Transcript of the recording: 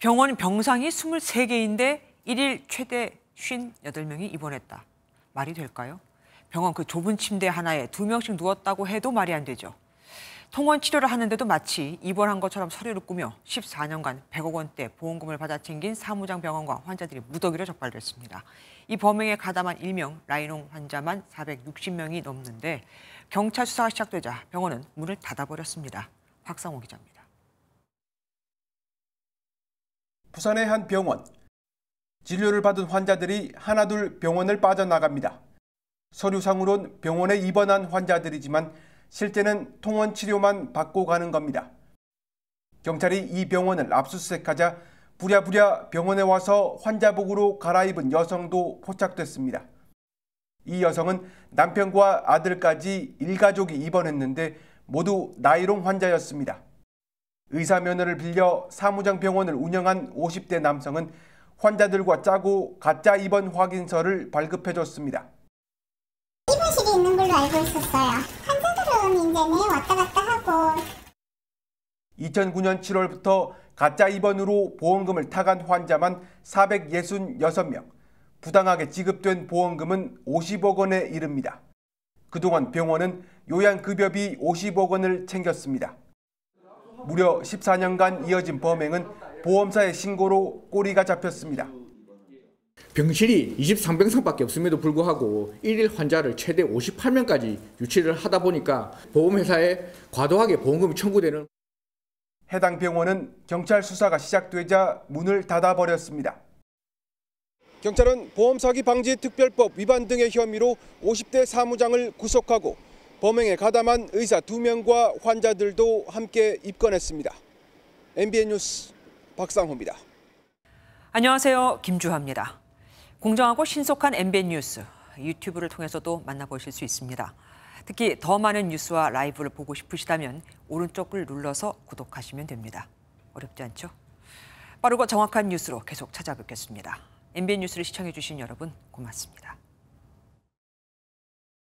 병원 병상이 23개인데 1일 최대 58명이 입원했다. 말이 될까요? 병원 그 좁은 침대 하나에 두 명씩 누웠다고 해도 말이 안 되죠. 통원 치료를 하는데도 마치 입원한 것처럼 서류를 꾸며 14년간 100억 원대 보험금을 받아 챙긴 사무장 병원과 환자들이 무더기로 적발됐습니다. 이 범행에 가담한 일명 라이농 환자만 460명이 넘는데 경찰 수사가 시작되자 병원은 문을 닫아버렸습니다. 박상호 기자입니다. 부산의 한 병원. 진료를 받은 환자들이 하나둘 병원을 빠져나갑니다. 서류상으론 병원에 입원한 환자들이지만 실제는 통원 치료만 받고 가는 겁니다. 경찰이 이 병원을 압수수색하자 부랴부랴 병원에 와서 환자복으로 갈아입은 여성도 포착됐습니다. 이 여성은 남편과 아들까지 일가족이 입원했는데 모두 나이롱 환자였습니다. 의사 면허를 빌려 사무장 병원을 운영한 50대 남성은 환자들과 짜고 가짜 입원 확인서를 발급해줬습니다. 입원실이 있는 걸로 알고 있었어요. 환자들은 이제 매 왔다 갔다 하고. 2009년 7월부터 가짜 입원으로 보험금을 타간 환자만 466명, 부당하게 지급된 보험금은 50억 원에 이릅니다. 그동안 병원은 요양급여비 50억 원을 챙겼습니다. 무려 14년간 이어진 범행은 보험사의 신고로 꼬리가 잡혔습니다. 병실이 23병상밖에 없음에도 불구하고 1일 환자를 최대 58명까지 유치를 하다 보니까 보험회사에 과도하게 보험금이 청구되는 해당 병원은 경찰 수사가 시작되자 문을 닫아버렸습니다. 경찰은 보험 사기 방지 특별법 위반 등의 혐의로 50대 사무장을 구속하고 범행에 가담한 의사 2명과 환자들도 함께 입건했습니다. MBN 뉴스 박상호입니다. 안녕하세요. 김주하입니다. 공정하고 신속한 MBN 뉴스 유튜브를 통해서도 만나보실 수 있습니다. 특히 더 많은 뉴스와 라이브를 보고 싶으시다면 오른쪽을 눌러서 구독하시면 됩니다. 어렵지 않죠? 빠르고 정확한 뉴스로 계속 찾아뵙겠습니다. MBN 뉴스를 시청해주신 여러분 고맙습니다.